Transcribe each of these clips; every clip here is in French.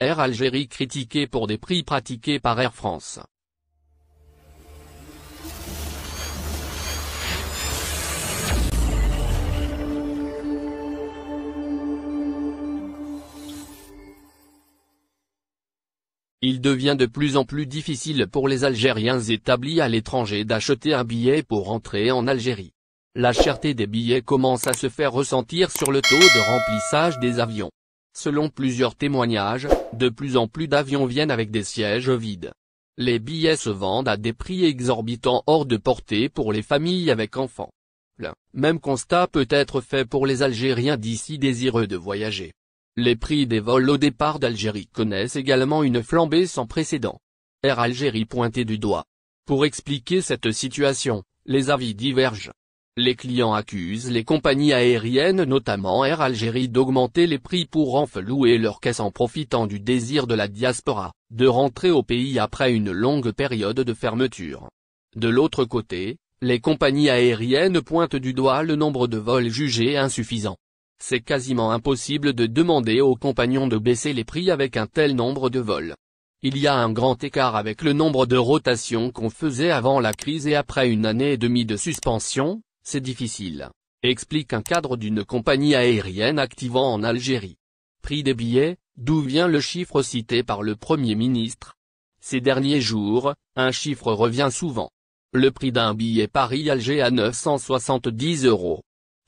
Air Algérie critiquée pour des prix pratiqués par Air France. Il devient de plus en plus difficile pour les Algériens établis à l'étranger d'acheter un billet pour rentrer en Algérie. La cherté des billets commence à se faire ressentir sur le taux de remplissage des avions. Selon plusieurs témoignages, de plus en plus d'avions viennent avec des sièges vides. Les billets se vendent à des prix exorbitants hors de portée pour les familles avec enfants. Le même constat peut être fait pour les Algériens d'ici désireux de voyager. Les prix des vols au départ d'Algérie connaissent également une flambée sans précédent. Air Algérie pointé du doigt. Pour expliquer cette situation, les avis divergent. Les clients accusent les compagnies aériennes notamment Air Algérie d'augmenter les prix pour renflouer leur caisses en profitant du désir de la diaspora, de rentrer au pays après une longue période de fermeture. De l'autre côté, les compagnies aériennes pointent du doigt le nombre de vols jugés insuffisants. C'est quasiment impossible de demander aux compagnons de baisser les prix avec un tel nombre de vols. Il y a un grand écart avec le nombre de rotations qu'on faisait avant la crise et après une année et demie de suspension, c'est difficile. Explique un cadre d'une compagnie aérienne activant en Algérie. Prix des billets, d'où vient le chiffre cité par le Premier ministre Ces derniers jours, un chiffre revient souvent. Le prix d'un billet Paris-Alger à 970 euros.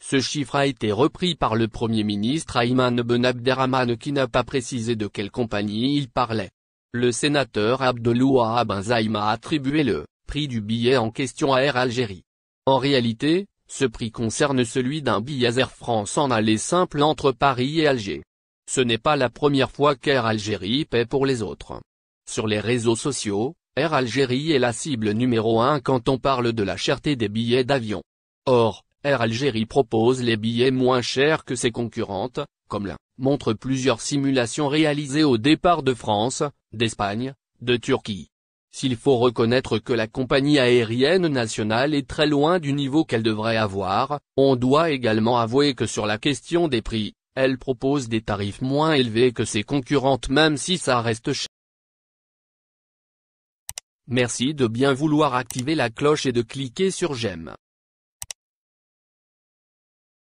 Ce chiffre a été repris par le Premier ministre Ayman Ben Abderrahman qui n'a pas précisé de quelle compagnie il parlait. Le sénateur Abdeloua Ben a attribué le prix du billet en question à Air Algérie. En réalité, ce prix concerne celui d'un billet Air France en aller simple entre Paris et Alger. Ce n'est pas la première fois qu'Air Algérie paie pour les autres. Sur les réseaux sociaux, Air Algérie est la cible numéro 1 quand on parle de la cherté des billets d'avion. Or, Air Algérie propose les billets moins chers que ses concurrentes, comme l'un, montre plusieurs simulations réalisées au départ de France, d'Espagne, de Turquie, s'il faut reconnaître que la compagnie aérienne nationale est très loin du niveau qu'elle devrait avoir, on doit également avouer que sur la question des prix, elle propose des tarifs moins élevés que ses concurrentes même si ça reste cher. Merci de bien vouloir activer la cloche et de cliquer sur j'aime.